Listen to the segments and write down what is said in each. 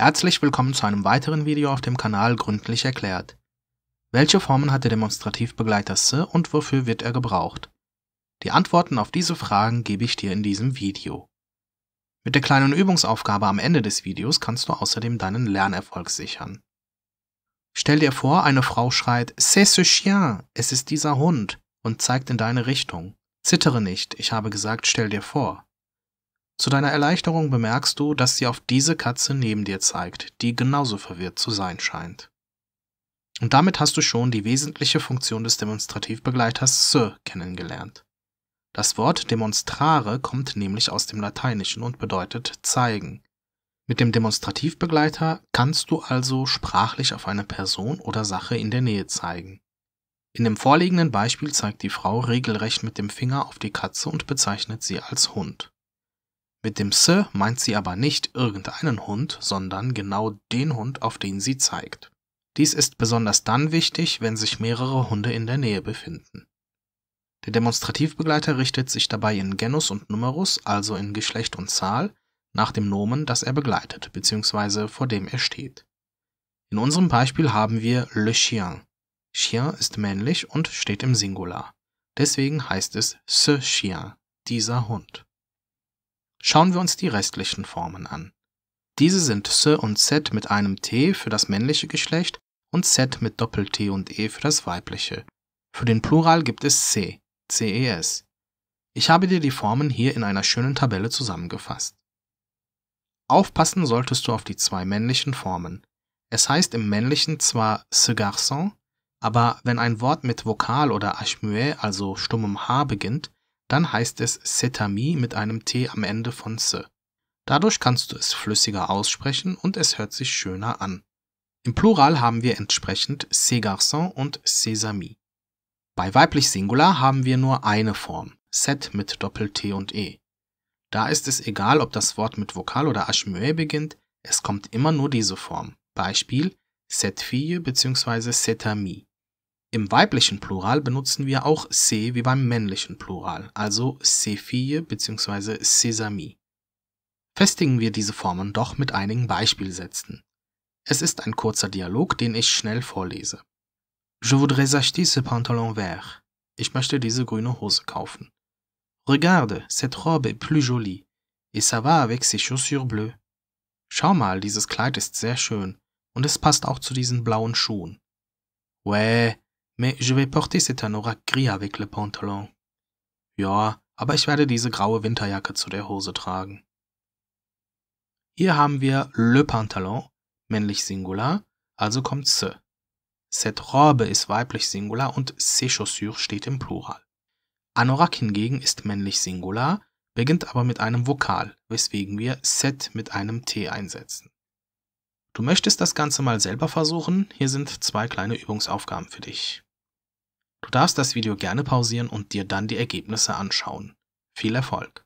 Herzlich willkommen zu einem weiteren Video auf dem Kanal Gründlich erklärt. Welche Formen hat der Demonstrativbegleiter SE und wofür wird er gebraucht? Die Antworten auf diese Fragen gebe ich dir in diesem Video. Mit der kleinen Übungsaufgabe am Ende des Videos kannst du außerdem deinen Lernerfolg sichern. Stell dir vor, eine Frau schreit C'est ce chien, es ist dieser Hund und zeigt in deine Richtung. Zittere nicht, ich habe gesagt, stell dir vor. Zu deiner Erleichterung bemerkst du, dass sie auf diese Katze neben dir zeigt, die genauso verwirrt zu sein scheint. Und damit hast du schon die wesentliche Funktion des Demonstrativbegleiters se kennengelernt. Das Wort demonstrare kommt nämlich aus dem Lateinischen und bedeutet zeigen. Mit dem Demonstrativbegleiter kannst du also sprachlich auf eine Person oder Sache in der Nähe zeigen. In dem vorliegenden Beispiel zeigt die Frau regelrecht mit dem Finger auf die Katze und bezeichnet sie als Hund. Mit dem Sir meint sie aber nicht irgendeinen Hund, sondern genau den Hund, auf den sie zeigt. Dies ist besonders dann wichtig, wenn sich mehrere Hunde in der Nähe befinden. Der Demonstrativbegleiter richtet sich dabei in Genus und Numerus, also in Geschlecht und Zahl, nach dem Nomen, das er begleitet bzw. vor dem er steht. In unserem Beispiel haben wir le chien. Chien ist männlich und steht im Singular. Deswegen heißt es ce chien, dieser Hund. Schauen wir uns die restlichen Formen an. Diese sind s und z mit einem t für das männliche Geschlecht und z mit Doppel-t und e für das weibliche. Für den Plural gibt es c, ces. Ich habe dir die Formen hier in einer schönen Tabelle zusammengefasst. Aufpassen solltest du auf die zwei männlichen Formen. Es heißt im Männlichen zwar ce garçon, aber wenn ein Wort mit Vokal oder achmuet, also stummem H beginnt, dann heißt es Setami mit einem T am Ende von Se. Dadurch kannst du es flüssiger aussprechen und es hört sich schöner an. Im Plural haben wir entsprechend Ces garçons und Ces amis. Bei weiblich Singular haben wir nur eine Form, Set mit Doppel-T und E. Da ist es egal, ob das Wort mit Vokal oder Ashmue beginnt, es kommt immer nur diese Form. Beispiel Cette fille bzw. Cet ami. Im weiblichen Plural benutzen wir auch se wie beim männlichen Plural, also sefie bzw. sesami. Festigen wir diese Formen doch mit einigen Beispielsätzen. Es ist ein kurzer Dialog, den ich schnell vorlese. Je voudrais acheter ce pantalon vert. Ich möchte diese grüne Hose kaufen. Regarde, cette robe est plus jolie. Et ça va avec ces chaussures bleues. Schau mal, dieses Kleid ist sehr schön. Und es passt auch zu diesen blauen Schuhen. Ouais, Mais je vais porter cet anorak gris avec le pantalon. Ja, aber ich werde diese graue Winterjacke zu der Hose tragen. Hier haben wir le pantalon, männlich Singular, also kommt ce. Cette robe ist weiblich Singular und ses chaussures steht im Plural. Anorak hingegen ist männlich Singular, beginnt aber mit einem Vokal, weswegen wir set mit einem T einsetzen. Du möchtest das Ganze mal selber versuchen, hier sind zwei kleine Übungsaufgaben für dich. Du darfst das Video gerne pausieren und dir dann die Ergebnisse anschauen. Viel Erfolg!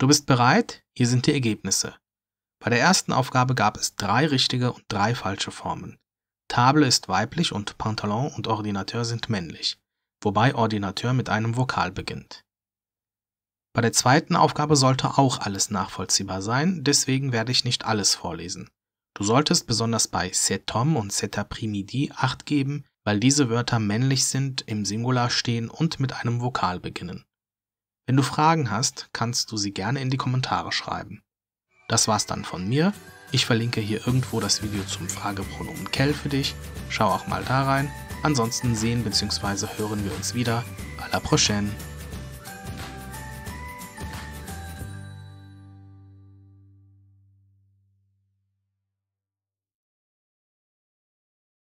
Du bist bereit? Hier sind die Ergebnisse. Bei der ersten Aufgabe gab es drei richtige und drei falsche Formen. Table ist weiblich und Pantalon und Ordinateur sind männlich, wobei Ordinateur mit einem Vokal beginnt. Bei der zweiten Aufgabe sollte auch alles nachvollziehbar sein, deswegen werde ich nicht alles vorlesen. Du solltest besonders bei cetom und ceta primidi Acht geben, weil diese Wörter männlich sind, im Singular stehen und mit einem Vokal beginnen. Wenn du Fragen hast, kannst du sie gerne in die Kommentare schreiben. Das war's dann von mir. Ich verlinke hier irgendwo das Video zum Fragepronomen Kell für dich. Schau auch mal da rein. Ansonsten sehen bzw. hören wir uns wieder. A la prochaine!